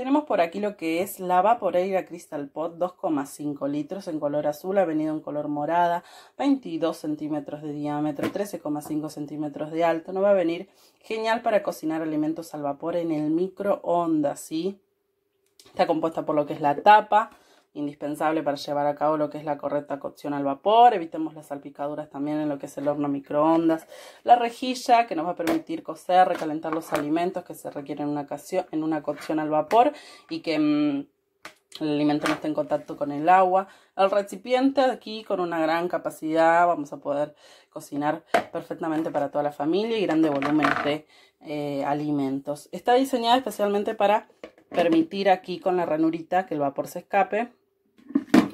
Tenemos por aquí lo que es la Vaporeira Crystal Pot 2,5 litros en color azul, ha venido en color morada, 22 centímetros de diámetro, 13,5 centímetros de alto. No va a venir genial para cocinar alimentos al vapor en el microondas, ¿sí? Está compuesta por lo que es la tapa, indispensable para llevar a cabo lo que es la correcta cocción al vapor. Evitemos las salpicaduras también en lo que es el horno microondas. La rejilla que nos va a permitir cocer, recalentar los alimentos que se requieren en una, cocción, al vapor y que... Mm, el alimento no esté en contacto con el agua. El recipiente aquí con una gran capacidad vamos a poder cocinar perfectamente para toda la familia y grande volumen de eh, alimentos. Está diseñada especialmente para permitir aquí con la ranurita que el vapor se escape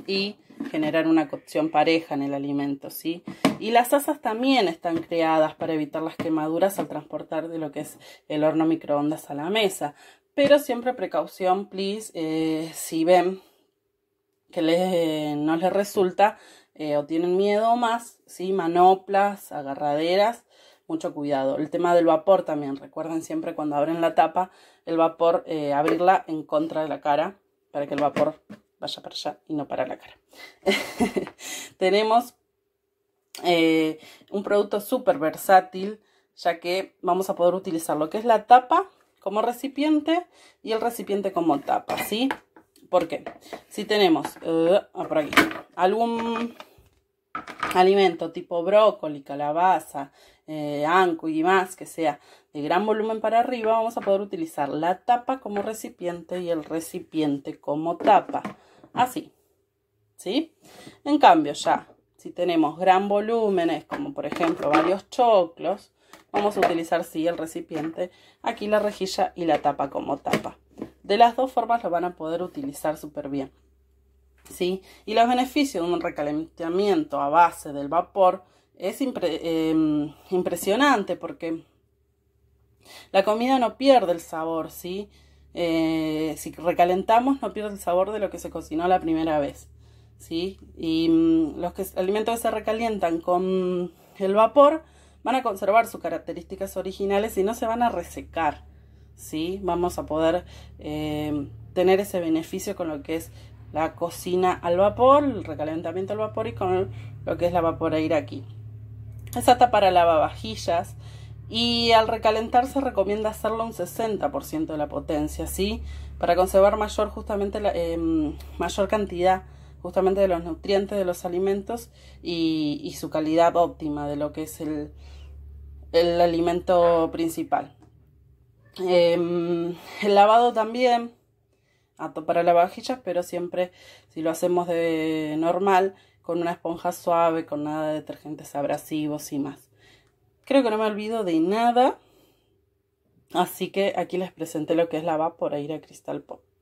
y generar una cocción pareja en el alimento, ¿sí? Y las asas también están creadas para evitar las quemaduras al transportar de lo que es el horno microondas a la mesa. Pero siempre precaución, please, eh, si ven que eh, no les resulta eh, o tienen miedo más, ¿sí? Manoplas, agarraderas, mucho cuidado. El tema del vapor también, recuerden siempre cuando abren la tapa, el vapor, abrirla en contra de la cara para que el vapor vaya para allá y no para la cara. Tenemos eh, un producto súper versátil, ya que vamos a poder utilizar lo que es la tapa como recipiente y el recipiente como tapa, ¿sí? ¿Por qué? Si tenemos, eh, ah, por aquí, algún alimento tipo brócoli, calabaza, eh, anco y más que sea de gran volumen para arriba, vamos a poder utilizar la tapa como recipiente y el recipiente como tapa. Así. ¿Sí? En cambio, ya si tenemos gran volúmenes, como por ejemplo varios choclos, vamos a utilizar sí el recipiente, aquí la rejilla y la tapa como tapa. De las dos formas lo van a poder utilizar súper bien. ¿sí? Y los beneficios de un recalentamiento a base del vapor es em, impresionante porque la comida no pierde el sabor, ¿sí? Eh, si recalentamos no pierde el sabor de lo que se cocinó la primera vez, ¿sí? Y mm, los alimentos que se recalientan con el vapor van a conservar sus características originales y no se van a resecar, ¿sí? Vamos a poder em, tener ese beneficio con lo que es la cocina al vapor, el recalentamiento al vapor y con lo que es la ir aquí. Es apta para lavavajillas y al recalentarse recomienda hacerlo un 60% de la potencia, ¿sí? Para conservar mayor, justamente la, em, mayor cantidad justamente de los nutrientes de los alimentos y, su calidad óptima de lo que es el, el alimento principal. Em, el lavado también apto para lavavajillas, pero siempre si lo hacemos de normal, con una esponja suave, con nada de detergentes abrasivos y más. Creo que no me olvido de nada, así que aquí les presenté lo que es la vapor aire cristal pop.